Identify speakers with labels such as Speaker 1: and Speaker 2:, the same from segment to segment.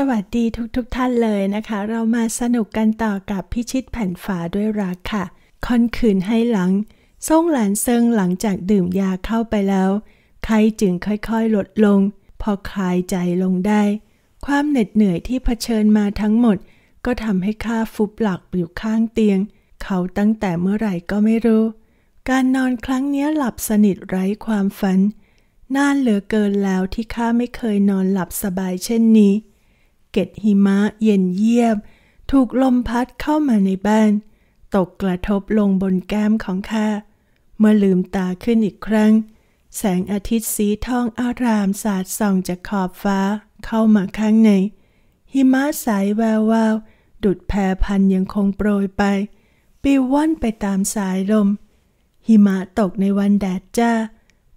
Speaker 1: สวัสดีทุกๆทท่านเลยนะคะ เรามาสนุกกันต่อกับพิชิตแผ่นฝาด้วยรักค่ะ ค่อนคืนให้หลังส่งหลานเซิงหลังจากดื่มยาเข้าไปแล้ว ไข้จึงค่อยๆลดลง พอคลายใจลงได้ ความเหน็ดเหนื่อยที่เผชิญมาทั้งหมด ก็ทำให้ข้าฟุบหลักอยู่ข้างเตียง เขาตั้งแต่เมื่อไหร่ก็ไม่รู้ การนอนครั้งนี้หลับสนิทไร้ความฝัน น่านเหลือเกินแล้วที่ข้าไม่เคยนอนหลับสบายเช่นนี้เก็ดหิมะเย็นเยียบ ถูกลมพัดเข้ามาในบ้าน ตกกระทบลงบนแก้มของข้าเมื่อลืมตาขึ้นอีกครั้ง แสงอาทิตย์สีทองอารามสาดส่องจากขอบฟ้าเข้ามาข้างใน หิมะสายแวววาว ดุดแพรพันยังคงโปรยไปปิวว่อนไปตามสายลม หิมะตกในวันแดดจ้า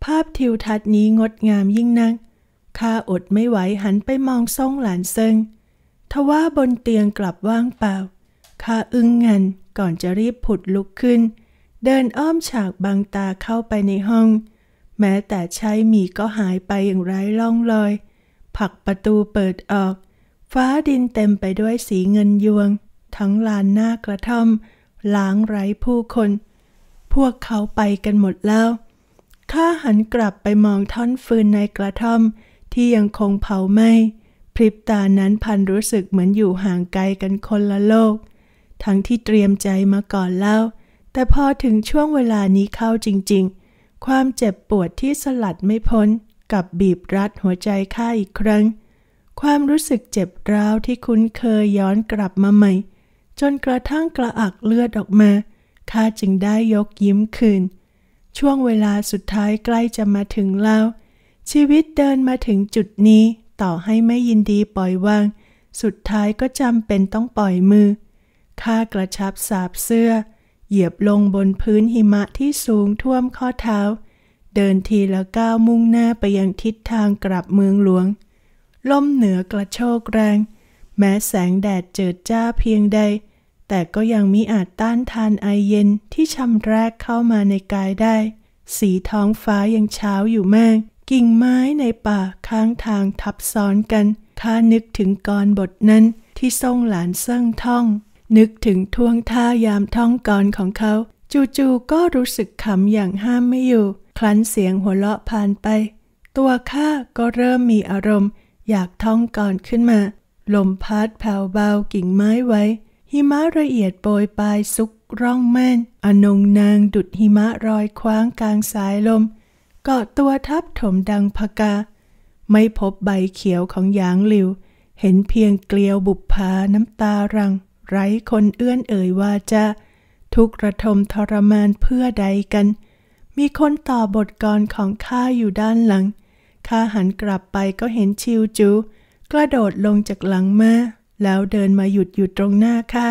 Speaker 1: ภาพทิวทัศน์นี้งดงามยิ่งนักข้าอดไม่ไหวหันไปมองซ่องหลานเซิงทว่าบนเตียงกลับว่างเปล่า ข้าอึ้งงันก่อนจะรีบผุดลุกขึ้น เดินอ้อมฉากบางตาเข้าไปในห้อง แม้แต่ใช้ยมีก็หายไปอย่างไร้ล่องลอย ผักประตูเปิดออก ฟ้าดินเต็มไปด้วยสีเงินยวง ทั้งลานหน้ากระท่อม ล้างไร้ผู้คน พวกเขาไปกันหมดแล้ว ข้าหันกลับไปมองท่อนฟืนในกระท่อมที่ยังคงเผาไหม้พริบตานั้นพันรู้สึกเหมือนอยู่ห่างไกลกันคนละโลก ทั้งที่เตรียมใจมาก่อนแล้ว แต่พอถึงช่วงเวลานี้เข้าจริงๆ ความเจ็บปวดที่สลัดไม่พ้นกับบีบรัดหัวใจข้าอีกครั้ง ความรู้สึกเจ็บร้าวที่คุ้นเคยย้อนกลับมาใหม่ จนกระทั่งกระอักเลือดออกมาข้าจึงได้ยกยิ้มคืนช่วงเวลาสุดท้ายใกล้จะมาถึงแล้วชีวิตเดินมาถึงจุดนี้ต่อให้ไม่ยินดีปล่อยวาง สุดท้ายก็จำเป็นต้องปล่อยมือ ข้ากระชับสาบเสื้อ เหยียบลงบนพื้นหิมะที่สูงท่วมข้อเท้า เดินทีละก้าวมุ่งหน้าไปยังทิศทางกลับเมืองหลวงลมเหนือกระโชกแรง แม้แสงแดดเจิดจ้าเพียงใด แต่ก็ยังมิอาจต้านทานไอเย็นที่ชำแรกเข้ามาในกายได้ สีท้องฟ้ายังเช้าอยู่มากกิ่งไม้ในป่าค้างทางทับซ้อนกันข้านึกถึงกรบทนั้นที่ทรงหลานเสิ่งท่อง นึกถึงท่วงท่ายามท่องกรของเขา จู่ๆก็รู้สึกขำอย่างห้ามไม่อยู่ คลั้นเสียงหัวเราะผ่านไป ตัวข้าก็เริ่มมีอารมณ์อยากท่องกรขึ้นมา ลมพัดแผ่วเบากิ่งไม้ไว้ หิมะละเอียดโปรยปลายซุกร่องแม่น อนงนางดุดหิมะรอยคว้างกลางสายลมกาะตัวทับถมดังพกา ไม่พบใบเขียวของหยางหลิว เห็นเพียงเกลียวบุบพาน้ำตารัง ไร้คนเอื้อนเอ่ยว่าจะทุกระทมทรมานเพื่อใดกัน มีคนต่อบทกรของข้าอยู่ด้านหลังข้าหันกลับไปก็เห็นชิวจูกระโดดลงจากหลังมาแล้วเดินมาหยุดอยู่ตรงหน้าข้า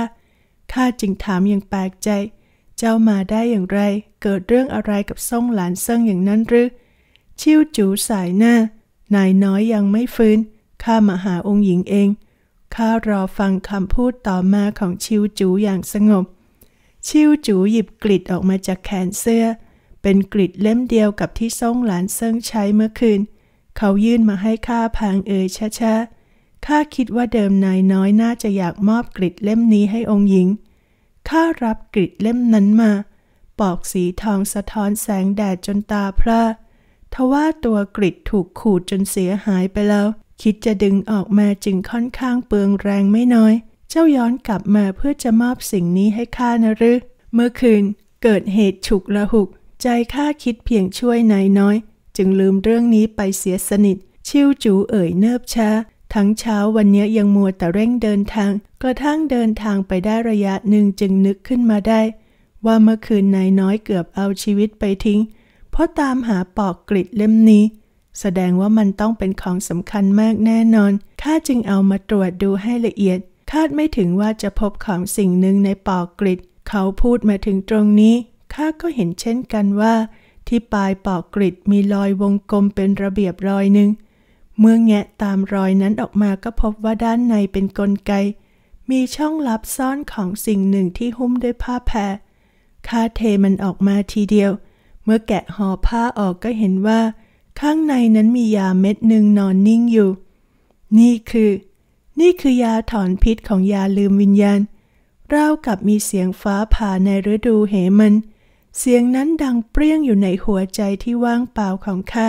Speaker 1: ข้าจึงถามอย่างแปลกใจเจ้ามาได้อย่างไร เกิดเรื่องอะไรกับซ่งหลานเซิงอย่างนั้นหรือชิวจูสายหน้า นายน้อยยังไม่ฟื้น ข้ามาหาองค์หญิงเอง ข้ารอฟังคำพูดต่อมาของชิวจูอย่างสงบ ชิวจูหยิบกริดออกมาจากแขนเสื้อ เป็นกริดเล่มเดียวกับที่ซ่งหลานเซิงใช้เมื่อคืน เขายื่นมาให้ข้าพางเอ่ยช้าๆข้าคิดว่าเดิมนายน้อยน่าจะอยากมอบกริดเล่มนี้ให้องค์หญิงข้ารับกริดเล่มนั้นมา ปอกสีทองสะท้อนแสงแดดจนตาพร่าทว่าตัวกริดถูกขูดจนเสียหายไปแล้ว คิดจะดึงออกมาจึงค่อนข้างเปลืองแรงไม่น้อย เจ้าย้อนกลับมาเพื่อจะมอบสิ่งนี้ให้ข้านะรึเมื่อคืน เกิดเหตุฉุกละหุก ใจข้าคิดเพียงช่วยนายน้อย จึงลืมเรื่องนี้ไปเสียสนิท ชิวจูเอ่ยเนิบช้าทั้งเช้าวันนี้ยังมัวแต่เร่งเดินทางกระทั่งเดินทางไปได้ระยะหนึ่งจึงนึกขึ้นมาได้ ว่าเมื่อคืนนายน้อยเกือบเอาชีวิตไปทิ้ง เพราะตามหาปอกกริดเล่มนี้ แสดงว่ามันต้องเป็นของสำคัญมากแน่นอนข้าจึงเอามาตรวจดูให้ละเอียด คาดไม่ถึงว่าจะพบของสิ่งหนึ่งในปอกกริดเขาพูดมาถึงตรงนี้ข้าก็เห็นเช่นกันว่า ที่ปลายปอกกริดมีรอยวงกลมเป็นระเบียบรอยหนึ่งเมื่อแงะตามรอยนั้นออกมาก็พบว่าด้านในเป็นนกลไก มีช่องลับซ่อนของสิ่งหนึ่งที่หุ้มด้วยผ้าแพรข้าเทมันออกมาทีเดียว เมื่อแกะห่อผ้าออกก็เห็นว่า ข้างในนั้นมียาเม็ดหนึ่งนอนนิ่งอยู่ นี่คือ นี่คือยาถอนพิษของยาลืมวิญญาณเรากับมีเสียงฟ้าผ่าในฤดูเหมัน เสียงนั้นดังเปรี้ยงอยู่ในหัวใจที่ว่างเปล่าของข้า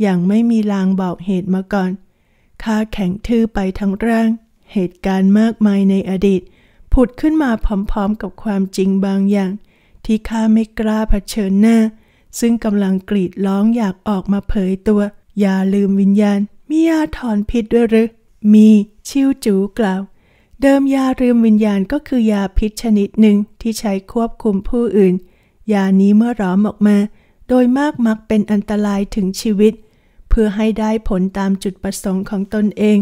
Speaker 1: อย่างไม่มีลางบอกเหตุมาก่อน ข้าแข็งทื่อไปทั้งร่าง เหตุการณ์มากมายในอดีต ผุดขึ้นมาพร้อมๆกับความจริงบางอย่าง ที่ข้าไม่กล้าเผชิญหน้า ซึ่งกำลังกรีดร้องอยากออกมาเผยตัวอย่าลืมวิญญาณ มียาถอนพิษด้วยหรือ มีชิวจูกล่าว เดิมยาลืมวิญญาณก็คือยาพิษชนิดหนึ่งที่ใช้ควบคุมผู้อื่น ยานี้เมื่อร้อมออกมา โดยมากมักเป็นอันตรายถึงชีวิตพื่อให้ได้ผลตามจุดประสงค์ของตนเอง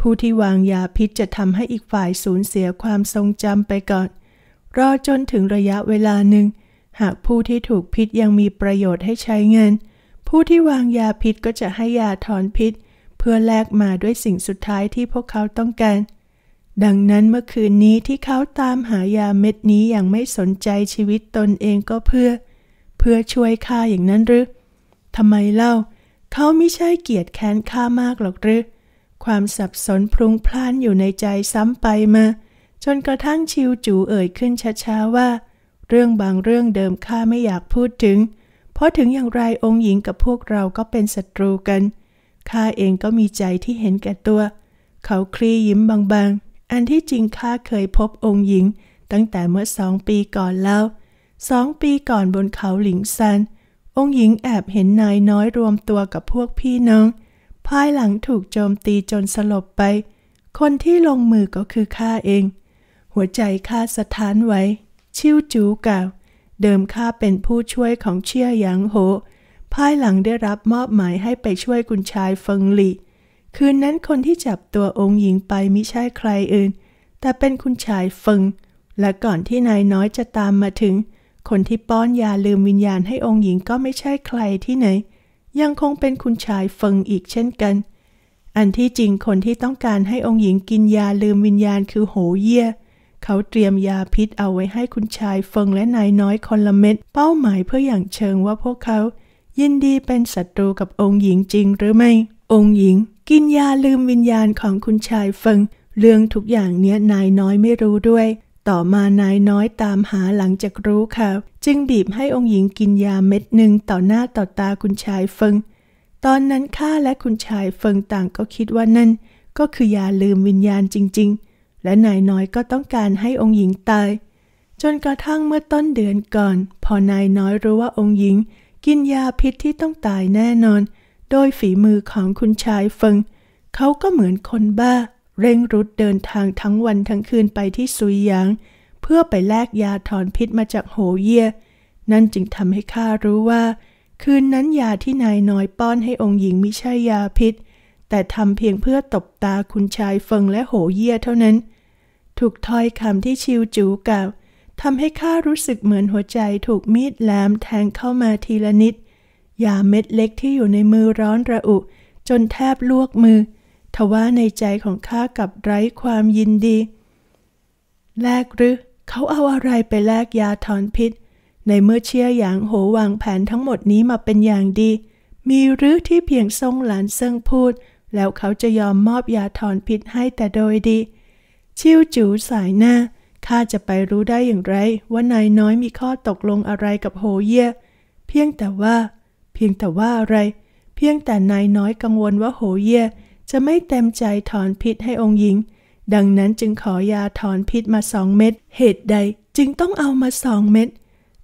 Speaker 1: ผู้ที่วางยาพิษจะทำให้อีกฝ่ายสูญเสียความทรงจำไปก่อน รอจนถึงระยะเวลาหนึ่ง หากผู้ที่ถูกพิษยังมีประโยชน์ให้ใช้เงิน ผู้ที่วางยาพิษก็จะให้ยาถอนพิษ เพื่อแลกมาด้วยสิ่งสุดท้ายที่พวกเขาต้องการ ดังนั้นเมื่อคืนนี้ที่เขาตามหายาเม็ดนี้อย่างไม่สนใจชีวิตตนเองก็เพื่อ เพื่อช่วยข้าอย่างนั้นหรือทำไมเล่าเขาไม่ใช่เกียดแค้นข้ามากหรอกหรือความสับสนพลุงพล่านอยู่ในใจซ้ำไปมา จนกระทั่งชิวจูเอ่ยขึ้นช้าๆว่า เรื่องบางเรื่องเดิมข้าไม่อยากพูดถึง เพราะถึงอย่างไรองค์หญิงกับพวกเราก็เป็นศัตรูกันข้าเองก็มีใจที่เห็นแก่ตัว เขาคลี่ยิ้มบางๆ อันที่จริงข้าเคยพบองค์หญิงตั้งแต่เมื่อสองปีก่อนแล้วสองปีก่อนบนเขาหลิงซันองค์หญิงแอบเห็นนายน้อยรวมตัวกับพวกพี่น้อง ภายหลังถูกโจมตีจนสลบไป คนที่ลงมือก็คือข้าเอง หัวใจข้าสถานไว้ ชิวจูกล่าว เดิมข้าเป็นผู้ช่วยของเชี่ยหยางโห ภายหลังได้รับมอบหมายให้ไปช่วยกุญชายเฟิงหลี่ คืนนั้นคนที่จับตัวองค์หญิงไปมิใช่ใครอื่น แต่เป็นคุณชายเฟิงและก่อนที่นายน้อยจะตามมาถึงคนที่ป้อนยาลืมวิญญาณให้องค์หญิงก็ไม่ใช่ใครที่ไหน ยังคงเป็นคุณชายเฟิงอีกเช่นกัน อันที่จริงคนที่ต้องการให้องค์หญิงกินยาลืมวิญญาณคือโหเย่เขาเตรียมยาพิษเอาไว้ให้คุณชายเฟิงและนายน้อยคนละเม็ดเป้าหมายเพื่ออย่างเชิงว่าพวกเขายินดีเป็นศัตรูกับองค์หญิงจริงหรือไม่องค์หญิงกินยาลืมวิญญาณของคุณชายเฟิงเรื่องทุกอย่างเนี้ยนายน้อยไม่รู้ด้วยต่อมานายน้อยตามหาหลังจากรู้ข่าวจึงบีบให้องค์หญิงกินยาเม็ดหนึ่งต่อหน้าต่อตาคุณชายเฟิงตอนนั้นข้าและคุณชายเฟิงต่างก็คิดว่านั่น ก็คือยาลืมวิญญาณจริง ๆ และนายน้อยก็ต้องการให้องค์หญิงตาย จนกระทั่งเมื่อต้นเดือนก่อน พอนายน้อยรู้ว่าองค์หญิงกินยาพิษที่ต้องตายแน่นอน โดยฝีมือของคุณชายเฟิงเขาก็เหมือนคนบ้าเร่งรุดเดินทางทั้งวันทั้งคืนไปที่ซุยหยาง เพื่อไปแลกยาถอนพิษมาจากโหเย่ นั่นจึงทำให้ข้ารู้ว่า คืนนั้นยาที่นายน้อยป้อนให้องค์หญิงไม่ใช่ยาพิษ แต่ทำเพียงเพื่อตบตาคุณชายเฟิงและโหเย่เท่านั้น ถูกถ้อยคำที่ชิวจูกล่าวทำให้ข้ารู้สึกเหมือนหัวใจถูกมีดแหลมแทงเข้ามาทีละนิดยาเม็ดเล็กที่อยู่ในมือร้อนระอุ จนแทบลวกมือทว่าในใจของข้ากับไร้ความยินดีแลกหรือเขาเอาอะไรไปแลกยาถอนพิษ ในเมื่อเชี่ยอย่างโหวางแผนทั้งหมดนี้มาเป็นอย่างดี มีหรือที่เพียงทรงหลานเซิงพูด แล้วเขาจะยอมมอบยาถอนพิษให้แต่โดยดี ชิวจูสายหน้าข้าจะไปรู้ได้อย่างไร ว่านายน้อยมีข้อตกลงอะไรกับโหเย่เพียงแต่ว่า เพียงแต่ว่าอะไร เพียงแต่นายน้อยกังวลว่าโหเย่จะไม่เต็มใจถอนพิษให้องค์หญิง ดังนั้นจึงขอยาถอนพิษมาสองเม็ดเหตุใด จึงต้องเอามาสองเม็ด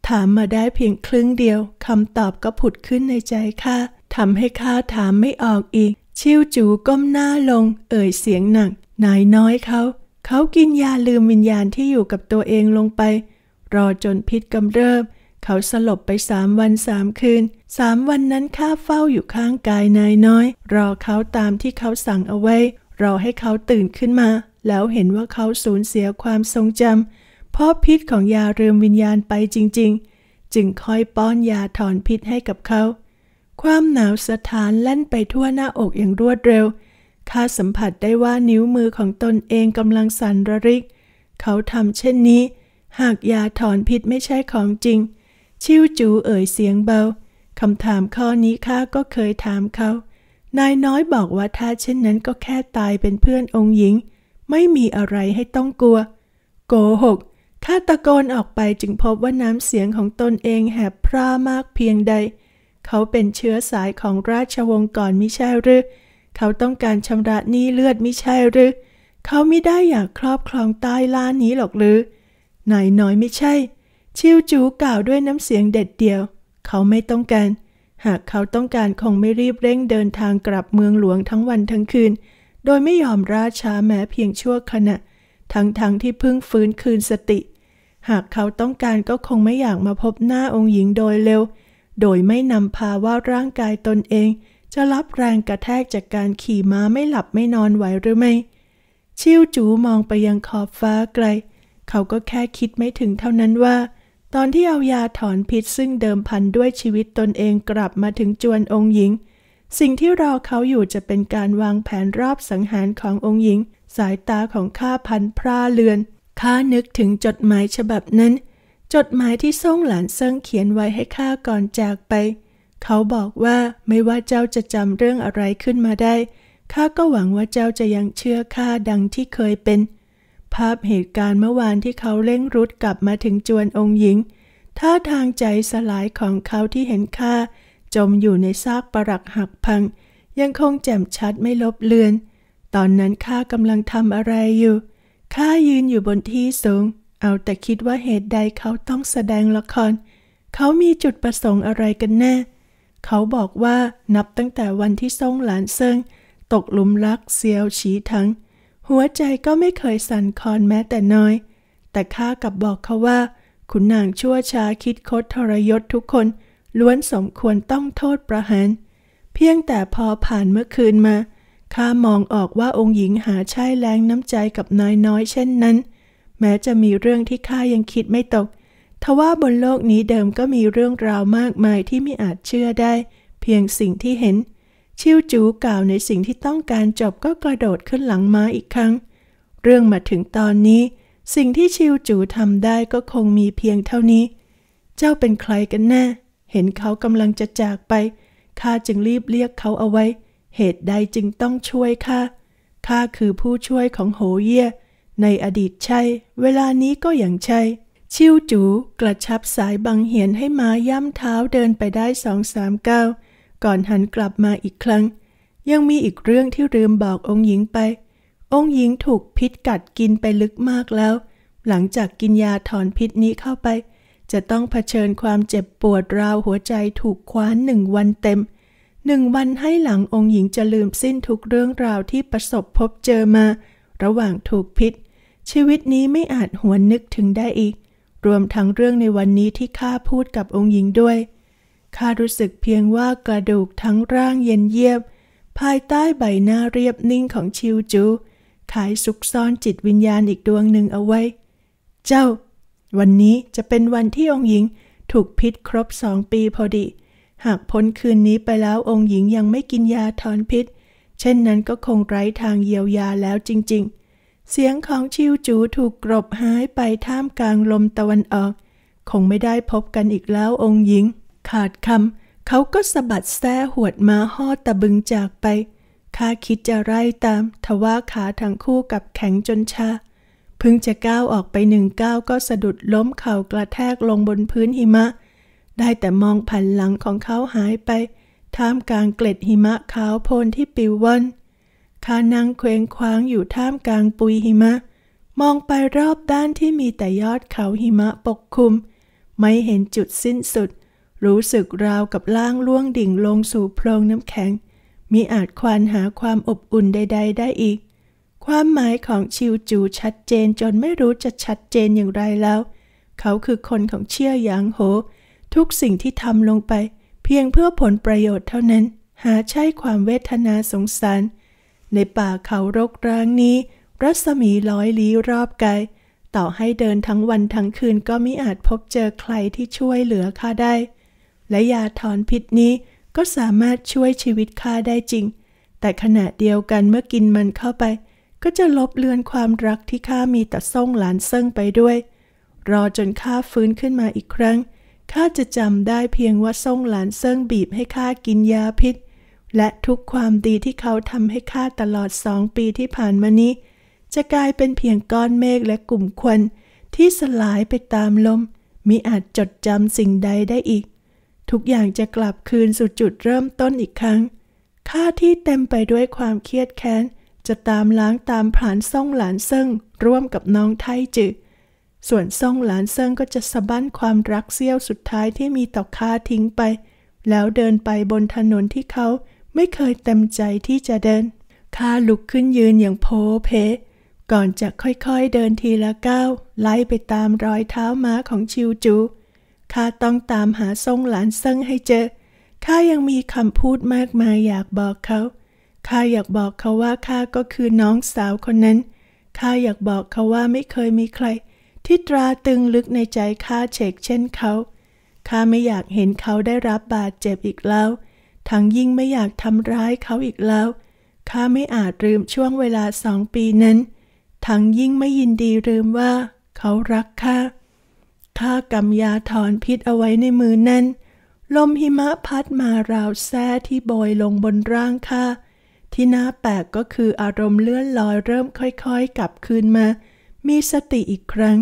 Speaker 1: ถามมาได้เพียงครึ่งเดียวคำตอบก็ผุดขึ้นในใจข้าทำให้ข้าถามไม่ออกอีก ชิวจูก้มหน้าลง เอ่ยเสียงหนัก นายน้อยเขา เขากินยาลืมวิญญาณที่อยู่กับตัวเองลงไป รอจนพิษกำเริบ เขาสลบไปสามวันสามคืนสามวันนั้นข้าเฝ้าอยู่ข้างกายนายน้อย รอเขาตามที่เขาสั่งเอาไว้ รอให้เขาตื่นขึ้นมา แล้วเห็นว่าเขาสูญเสียความทรงจำเพราะพิษของยาเริมวิญญาณไปจริงๆ จึงคอยป้อนยาถอนพิษให้กับเขา ความหนาวสถานแล่นไปทั่วหน้าอกอย่างรวดเร็วข้าสัมผัสได้ว่านิ้วมือของตนเองกำลังสั่นระริก เขาทำเช่นนี้ หากยาถอนพิษไม่ใช่ของจริง ชิวจูเอ่ยเสียงเบาคำถามข้อนี้ข้าก็เคยถามเขา นายน้อยบอกว่าถ้าเช่นนั้นก็แค่ตายเป็นเพื่อนองค์หญิง ไม่มีอะไรให้ต้องกลัว โกหกข้าตะโกนออกไปจึงพบว่าน้ำเสียงของตนเองแหบพร่ามากเพียงใด เขาเป็นเชื้อสายของราชวงศ์ก่อนมิใช่หรือเขาต้องการชำระหนี้เลือดมิใช่หรือเขาไม่ได้อยากครอบครองใต้ล้านี้หรอกหรือนายน้อยไม่ใช่ ชิวจูกล่าวด้วยน้ำเสียงเด็ดเดียวเขาไม่ต้องการ หากเขาต้องการคงไม่รีบเร่งเดินทางกลับเมืองหลวงทั้งวันทั้งคืน โดยไม่ยอมราช้าแม้เพียงชั่วขณะ ทั้งๆทที่เพิ่งฟื้นคืนสติ หากเขาต้องการก็คงไม่อยากมาพบหน้าองค์หญิงโดยเร็ว โดยไม่นำพาว่าร่างกายตนเอง จะรับแรงกระแทกจากการขี่ม้าไม่หลับไม่นอนไหวหรือไม่ ชิวจูมองไปยังขอบฟ้าไกล เขาก็แค่คิดไม่ถึงเท่านั้นว่าตอนที่เอายาถอนพิษซึ่งเดิมพันด้วยชีวิตตนเองกลับมาถึงจวนองค์หญิง สิ่งที่รอเขาอยู่จะเป็นการวางแผนรอบสังหารขององค์หญิง สายตาของข้าพันพร่าเลือนข้านึกถึงจดหมายฉบับนั้น จดหมายที่ส่งหลานเซิงเขียนไว้ให้ข้าก่อนจากไป เขาบอกว่าไม่ว่าเจ้าจะจำเรื่องอะไรขึ้นมาได้ข้าก็หวังว่าเจ้าจะยังเชื่อข้าดังที่เคยเป็นภาพเหตุการณ์เมื่อวานที่เขาเร่งรุดกลับมาถึงจวนองค์หญิง ท่าทางใจสลายของเขาที่เห็นค่าจมอยู่ในซากปรักหักพัง ยังคงแจ่มชัดไม่ลบเลือน ตอนนั้นข้ากำลังทำอะไรอยู่ ข้ายืนอยู่บนที่สูง เอาแต่คิดว่าเหตุใดเขาต้องแสดงละคร เขามีจุดประสงค์อะไรกันแน่ เขาบอกว่านับตั้งแต่วันที่ซ่งหลานเซิงตกหลุมรักเซียวฉีทั้งหัวใจก็ไม่เคยสั่นคลอนแม้แต่น้อย แต่ข้ากับบอกเขาว่าขุนนางชั่วช้าคิดคดทรยศทุกคน ล้วนสมควรต้องโทษประหาร เพียงแต่พอผ่านเมื่อคืนมาข้ามองออกว่าองค์หญิงหาใช่แรงน้ำใจกับน้อยน้อยเช่นนั้น แม้จะมีเรื่องที่ข้ายังคิดไม่ตก ทว่าบนโลกนี้เดิมก็มีเรื่องราวมากมายที่ไม่อาจเชื่อได้ เพียงสิ่งที่เห็นชิวจูกล่าวในสิ่งที่ต้องการจบก็กระโดดขึ้นหลังม้าอีกครั้ง เรื่องมาถึงตอนนี้ สิ่งที่ชิวจูทำได้ก็คงมีเพียงเท่านี้ เจ้าเป็นใครกันแน่ เห็นเขากำลังจะจากไปข้าจึงรีบเรียกเขาเอาไว้ เหตุใดจึงต้องช่วยข้าข้าคือผู้ช่วยของโหเย่ในอดีตใช่ เวลานี้ก็อย่างใช่ ชิวจูกระชับสายบังเหียนให้ม้าย่ำเท้าเดินไปได้สองสามก้าวก่อนหันกลับมาอีกครั้ง ยังมีอีกเรื่องที่ลืมบอกองค์หญิงไป องค์หญิงถูกพิษกัดกินไปลึกมากแล้ว หลังจากกินยาถอนพิษนี้เข้าไป จะต้องเผชิญความเจ็บปวดราวหัวใจถูกคว้านหนึ่งวันเต็มหนึ่งวันให้หลังองค์หญิงจะลืมสิ้นทุกเรื่องราวที่ประสบพบเจอมา ระหว่างถูกพิษ ชีวิตนี้ไม่อาจหวนนึกถึงได้อีก รวมทั้งเรื่องในวันนี้ที่ข้าพูดกับองค์หญิงด้วยข้ารู้สึกเพียงว่ากระดูกทั้งร่างเย็นเยียบ ภายใต้ใบหน้าเรียบนิ่งของชิวจู ขายซุกซ่อนจิตวิญญาณอีกดวงหนึ่งเอาไว้ เจ้า วันนี้จะเป็นวันที่องค์หญิงถูกพิษครบสองปีพอดี หากพ้นคืนนี้ไปแล้วองค์หญิงยังไม่กินยาถอนพิษ เช่นนั้นก็คงไร้ทางเยียวยาแล้วจริงๆ เสียงของชิวจูถูกกรบหายไปท่ามกลางลมตะวันออก คงไม่ได้พบกันอีกแล้วองค์หญิงขาดคำเขาก็สะบัดแส้หวดมาห่อตะบึงจากไป ข้าคิดจะไล่ตามทว่าขาทั้งคู่กับแข็งจนชาพึ่งจะก้าวออกไปหนึ่งก้าวก็สะดุดล้มเข่ากระแทกลงบนพื้นหิมะ ได้แต่มองผันหลังของเขาหายไปท่ามกลางเกล็ดหิมะขาวโพลนที่ปิววันข้านั่งเคว้งคว้างอยู่ท่ามกลางปุยหิมะ มองไปรอบด้านที่มีแต่ยอดเขาหิมะปกคลุม ไม่เห็นจุดสิ้นสุดรู้สึกราวกับล่างล่วงดิ่งลงสู่โพรงน้ำแข็ง มิอาจควานหาความอบอุ่นใดๆ ได้อีก ความหมายของชิวจูชัดเจนจนไม่รู้จะชัดเจนอย่างไรแล้ว เขาคือคนของเชี่ยหยางโหทุกสิ่งที่ทำลงไปเพียงเพื่อผลประโยชน์เท่านั้น หาใช่ความเวทนาสงสาร ในป่าเขารกร้างนี้ รัศมีร้อยลี้รอบกายต่อให้เดินทั้งวันทั้งคืนก็ไม่อาจพบเจอใครที่ช่วยเหลือข้าได้และยาถอนพิษนี้ก็สามารถช่วยชีวิตข้าได้จริง แต่ขณะเดียวกันเมื่อกินมันเข้าไป ก็จะลบเลือนความรักที่ข้ามีต่อส่งหลานเซิ่งไปด้วย รอจนข้าฟื้นขึ้นมาอีกครั้งข้าจะจำได้เพียงว่าส่งหลานเซิ่งบีบให้ข้ากินยาพิษ และทุกความดีที่เขาทำให้ข้าตลอดสองปีที่ผ่านมานี้ จะกลายเป็นเพียงก้อนเมฆและกลุ่มควันที่สลายไปตามลม มิอาจจดจำสิ่งใดได้อีกทุกอย่างจะกลับคืนสู่จุดเริ่มต้นอีกครั้ง ข้าที่เต็มไปด้วยความเครียดแค้นจะตามล้างตามผ่านซ่องหลานเซิงร่วมกับน้องไทจือ ส่วนซ่องหลานเซิงก็จะสะบั้นความรักเสี้ยวสุดท้ายที่มีต่อข้าทิ้งไป แล้วเดินไปบนถนนที่เขาไม่เคยเต็มใจที่จะเดินข้าลุกขึ้นยืนอย่างโพเพก่อนจะค่อยๆเดินทีละก้าวไล่ไปตามรอยเท้าม้าของชิวจูข้าต้องตามหาซ่งหลานซึ่งให้เจอ ข้ายังมีคำพูดมากมายอยากบอกเขา ข้าอยากบอกเขาว่าข้าก็คือน้องสาวคนนั้น ข้าอยากบอกเขาว่าไม่เคยมีใคร ที่ตราตึงลึกในใจข้าเฉกเช่นเขา ข้าไม่อยากเห็นเขาได้รับบาดเจ็บอีกแล้ว ทั้งยิ่งไม่อยากทำร้ายเขาอีกแล้ว ข้าไม่อาจลืมช่วงเวลาสองปีนั้น ทั้งยิ่งไม่ยินดีลืมว่า เขารักข้าข้ากำยาถอนพิษเอาไว้ในมือนั้นลมหิมะพัดมาราวแท้ที่โบยลงบนร่างข้าที่น่าแปลกก็คืออารมณ์เลื่อนลอยเริ่มค่อยๆกลับคืนมา มีสติอีกครั้ง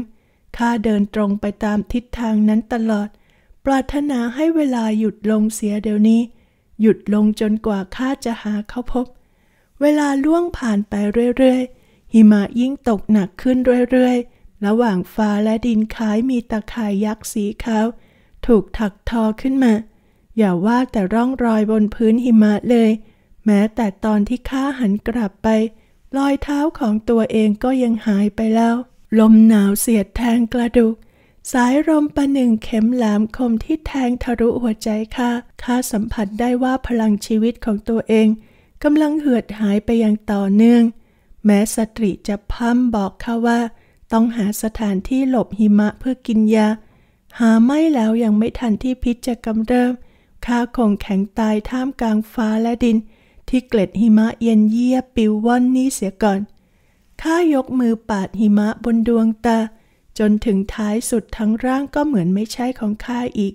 Speaker 1: ข้าเดินตรงไปตามทิศทางนั้นตลอด ปรารถนาให้เวลาหยุดลงเสียเดี๋ยวนี้ หยุดลงจนกว่าข้าจะหาเขาพบ เวลาล่วงผ่านไปเรื่อยๆหิมะยิ่งตกหนักขึ้นเรื่อยๆระหว่างฟ้าและดินคล้ายมีตะข่ายยักษ์สีขาว ถูกถักทอขึ้นมาอย่าว่าแต่ร่องรอยบนพื้นหิมะเลย แม้แต่ตอนที่ข้าหันกลับไป รอยเท้าของตัวเองก็ยังหายไปแล้ว ลมหนาวเสียดแทงกระดูก สายลมประหนึ่งเข็มหลามคมที่แทงทะลุหัวใจข้าข้าสัมผัสได้ว่าพลังชีวิตของตัวเอง กำลังเหือดหายไปอย่างต่อเนื่อง แม้สตรีจะพัมบอกข้าว่าต้องหาสถานที่หลบหิมะเพื่อกินยา หาไม่แล้วยังไม่ทันที่พิษจะกำเริบ ข้าคงแข็งตายท่ามกลางฟ้าและดิน ที่เกล็ดหิมะเย็นเยียบปิวว่อนนี้เสียก่อน ข้ายกมือปาดหิมะบนดวงตา จนถึงท้ายสุดทั้งร่างก็เหมือนไม่ใช่ของข้าอีก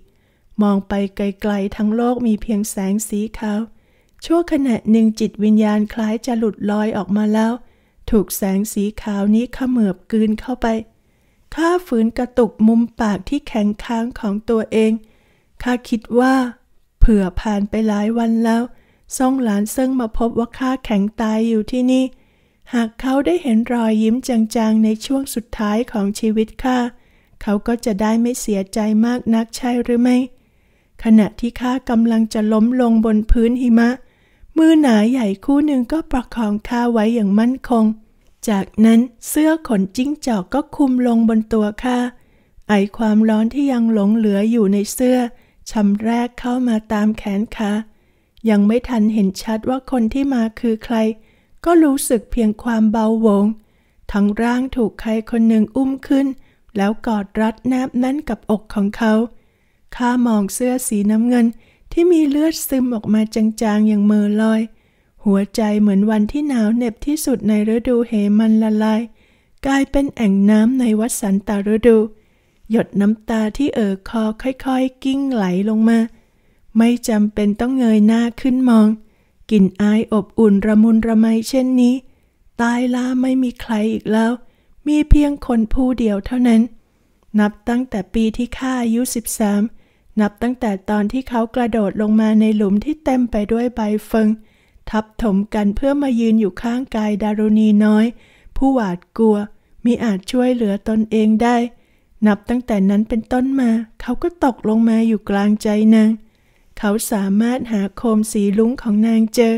Speaker 1: มองไปไกลๆทั้งโลกมีเพียงแสงสีขาว ชั่วขณะหนึ่งจิตวิญญาณคล้ายจะหลุดลอยออกมาแล้วถูกแสงสีขาวนี้ขมือบกืนเข้าไป ข้าฝืนกระตุกมุมปากที่แข็งค้างของตัวเอง ข้าคิดว่า เผื่อผ่านไปหลายวันแล้วซ่องหลานเซิ่งมาพบว่าข้าแข็งตายอยู่ที่นี่ หากเขาได้เห็นรอยยิ้มจางๆ ในช่วงสุดท้ายของชีวิตข้า เขาก็จะได้ไม่เสียใจมากนักใช่หรือไม่ ขณะที่ข้ากำลังจะล้มลงบนพื้นหิมะเมือหนาใหญ่คู่หนึ่งก็ประคองข้าไว้อย่างมั่นคง จากนั้นเสื้อขนจิ้งจอกก็คุมลงบนตัวข้าไอความร้อนที่ยังหลงเหลืออยู่ในเสื้อชำแรกเข้ามาตามแขนขา ยังไม่ทันเห็นชัดว่าคนที่มาคือใคร ก็รู้สึกเพียงความเบาหวงทั้งร่างถูกใครคนหนึ่งอุ้มขึ้น แล้วกอดรัดแนบแน่นกับอกของเขาข้ามองเสื้อสีน้ำเงินที่มีเลือดซึมออกมาจางๆ อย่างเม่อลอย หัวใจเหมือนวันที่หนาวเหน็บที่สุดในฤดูเหมันละลาย กลายเป็นแอ่งน้ำในวัดสันตาฤดู หยดน้ำตาที่เอ่อคอค่อยๆ กิ้งไหลลงมา ไม่จำเป็นต้องเงยหน้าขึ้นมอง กลิ่นอายอบอุ่นระมุนระไมเช่นนี้ ตายลาไม่มีใครอีกแล้ว มีเพียงคนผู้เดียวเท่านั้น นับตั้งแต่ปีที่ข้าอายุ13นับตั้งแต่ตอนที่เขากระโดดลงมาในหลุมที่เต็มไปด้วยใบเฟิงทับถมกันเพื่อมายืนอยู่ข้างกายดารุณีน้อย ผู้หวาดกลัวมิอาจช่วยเหลือตนเองได้ นับตั้งแต่นั้นเป็นต้นมา เขาก็ตกลงมาอยู่กลางใจนาง เขาสามารถหาโคมสีลุ้งของนางเจอ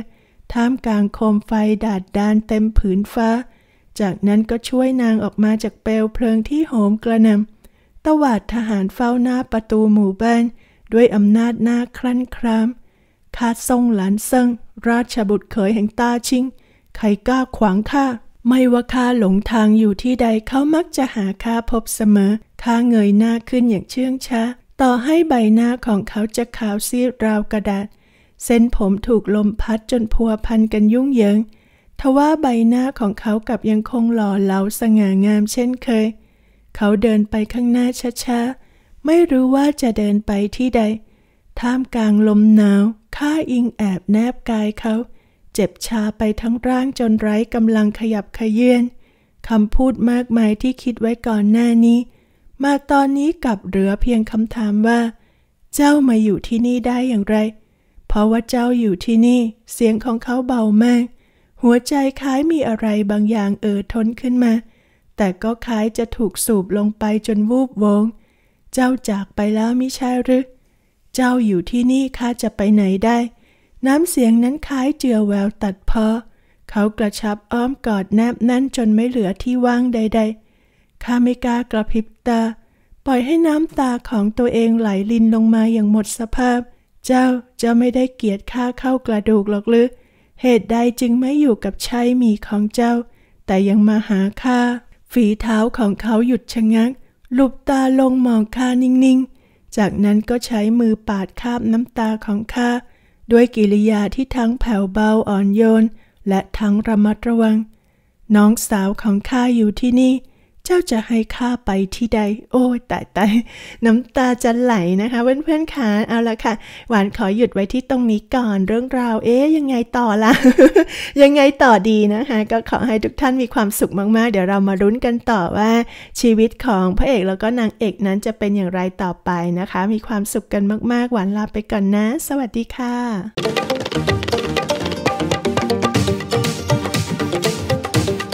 Speaker 1: ท่ามกลางโคมไฟดาดดานเต็มผืนฟ้า จากนั้นก็ช่วยนางออกมาจากเปลวเพลิงที่โหมกระหน่ำตวาดทหารเฝ้าหน้าประตูหมู่บ้านด้วยอำนาจหน้าคลั่นครามข้าทรงหลานซึ่ง ราชบุตรเขยแห่งตาชิงใครกล้าขวางข้า ไม่ว่าข้าหลงทางอยู่ที่ใดเขามักจะหาข้าพบเสมอข้าเงยหน้าขึ้นอย่างเชื่องช้าต่อให้ใบหน้าของเขาจะขาวซีดราวกระดาษ เส้นผมถูกลมพัดจนพัวพันกันยุ่งเหยิงทว่าใบหน้าของเขากับยังคงหล่อเหลาสง่างามเช่นเคยเขาเดินไปข้างหน้าช้าๆ ไม่รู้ว่าจะเดินไปที่ใด ท่ามกลางลมหนาวข้าอิงแอบแนบกายเขา เจ็บชาไปทั้งร่างจนไร้กำลังขยับขยื่นคำพูดมากมายที่คิดไว้ก่อนหน้านี้ มาตอนนี้กลับเหลือเพียงคำถามว่า เจ้ามาอยู่ที่นี่ได้อย่างไร เพราะว่าเจ้าอยู่ที่นี่ เสียงของเขาเบามาก หัวใจคล้ายมีอะไรบางอย่างเอ่อทนขึ้นมาแต่ก็คล้ายจะถูกสูบลงไปจนวูบวง เจ้าจากไปแล้วมิใช่หรือเจ้าอยู่ที่นี่ข้าจะไปไหนได้ น้ำเสียงนั้นคล้ายเจือแววตัดเพอ เขากระชับอ้อมกอดแนบแน่นจนไม่เหลือที่ว่างใดๆ ข้าไม่กล้ากระพริบตา ปล่อยให้น้ำตาของตัวเองไหลลินลงมาอย่างหมดสภาพ เจ้าจะไม่ได้เกียดข้าเข้ากระดูกหรอกหรือ เหตุใดจึงไม่อยู่กับชายมีของเจ้า แต่ยังมาหาข้าฝีเท้าของเขาหยุดชะงัก หลบตาลงมองข้านิ่งๆ จากนั้นก็ใช้มือปาดคาบน้ำตาของข้าด้วยกิริยาที่ทั้งแผ่วเบาอ่อนโยน และทั้งระมัดระวัง น้องสาวของข้าอยู่ที่นี่เจ้าจะให้ข้าไปที่ใด โอ้ตายตายน้ำตา จะไหลนะคะเพื่อนๆค่ะเอาละค่ะหวานขอหยุดไว้ที่ตรงนี้ก่อน เรื่องราว เอ๊ยยังไงต่อละยังไงต่อดีนะคะ ก็ขอให้ทุกท่านมีความสุขมาก ๆ เดี๋ยวเรามารุ้นกันต่อว่า ชีวิตของพระเอกแล้วก็นางเอกนั้นจะเป็นอย่างไรต่อไปนะคะ มีความสุขกันมากๆ หวานลาไปก่อนนะ สวัสดีค่ะ